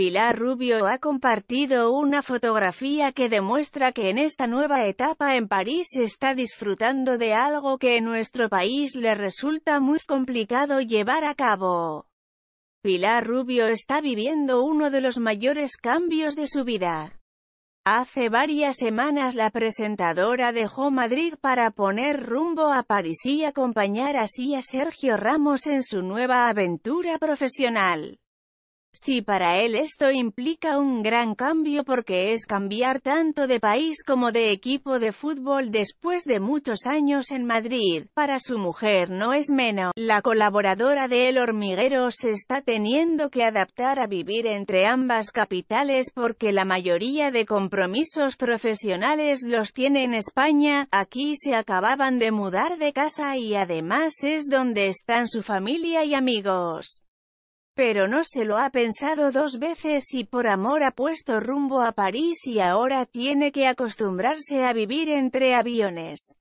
Pilar Rubio ha compartido una fotografía que demuestra que en esta nueva etapa en París está disfrutando de algo que en nuestro país le resulta muy complicado llevar a cabo. Pilar Rubio está viviendo uno de los mayores cambios de su vida. Hace varias semanas la presentadora dejó Madrid para poner rumbo a París y acompañar así a Sergio Ramos en su nueva aventura profesional. Si para él esto implica un gran cambio porque es cambiar tanto de país como de equipo de fútbol después de muchos años en Madrid, para su mujer no es menos. La colaboradora de El Hormiguero se está teniendo que adaptar a vivir entre ambas capitales porque la mayoría de compromisos profesionales los tiene en España, aquí se acababan de mudar de casa y además es donde están su familia y amigos. Pero no se lo ha pensado dos veces y por amor ha puesto rumbo a París y ahora tiene que acostumbrarse a vivir entre aviones.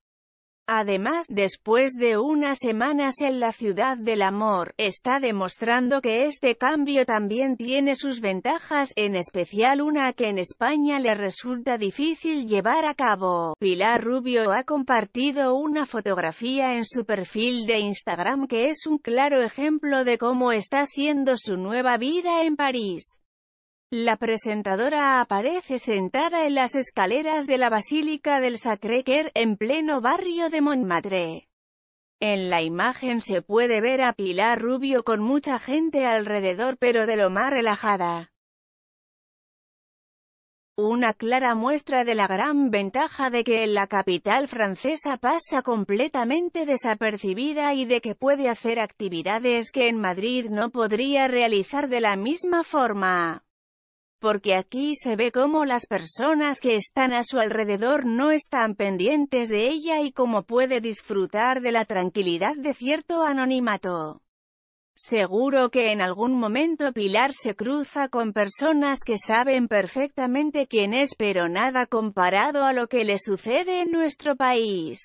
Además, después de unas semanas en la ciudad del amor, está demostrando que este cambio también tiene sus ventajas, en especial una que en España le resulta difícil llevar a cabo. Pilar Rubio ha compartido una fotografía en su perfil de Instagram que es un claro ejemplo de cómo está siendo su nueva vida en París. La presentadora aparece sentada en las escaleras de la Basílica del Sacré-Cœur, en pleno barrio de Montmartre. En la imagen se puede ver a Pilar Rubio con mucha gente alrededor pero de lo más relajada. Una clara muestra de la gran ventaja de que en la capital francesa pasa completamente desapercibida y de que puede hacer actividades que en Madrid no podría realizar de la misma forma porque aquí se ve cómo las personas que están a su alrededor no están pendientes de ella y cómo puede disfrutar de la tranquilidad de cierto anonimato. Seguro que en algún momento Pilar se cruza con personas que saben perfectamente quién es pero nada comparado a lo que le sucede en nuestro país.